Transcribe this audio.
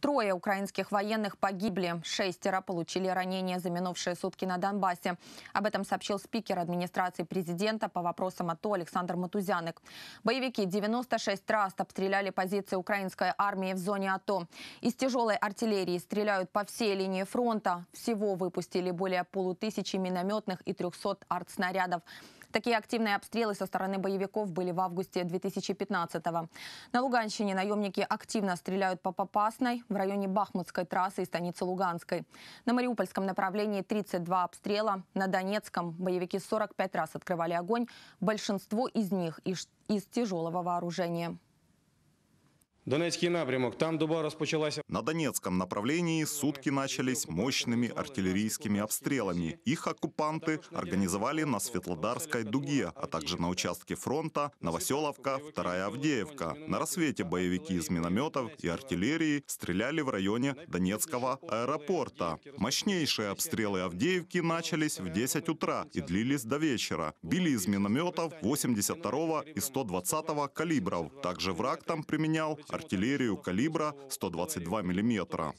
Трое украинских военных погибли, шестеро получили ранения за минувшие сутки на Донбассе. Об этом сообщил спикер администрации президента по вопросам АТО Александр Матузяник. Боевики 96 раз обстреляли позиции украинской армии в зоне АТО. Из тяжелой артиллерии стреляют по всей линии фронта. Всего выпустили более полутысячи минометных и 300 артснарядов. Такие активные обстрелы со стороны боевиков были в августе 2015-го. На Луганщине наемники активно стреляют по Попасной в районе Бахмутской трассы и станицы Луганской. На Мариупольском направлении 32 обстрела, на Донецком боевики 45 раз открывали огонь, большинство из них из, из тяжелого вооружения. Донецкий напрямок. Там дуба розпочалася. На Донецком направлении сутки начались мощными артиллерийскими обстрелами. Их оккупанты организовали на Светлодарской дуге, а также на участке фронта Новоселовка, Вторая Авдеевка. На рассвете боевики из минометов и артиллерии стреляли в районе Донецкого аэропорта. Мощнейшие обстрелы Авдеевки начались в 10 утра и длились до вечера. Били из минометов 82 и 120 калибров. Также враг там применял артиллерию калибра 122 мм.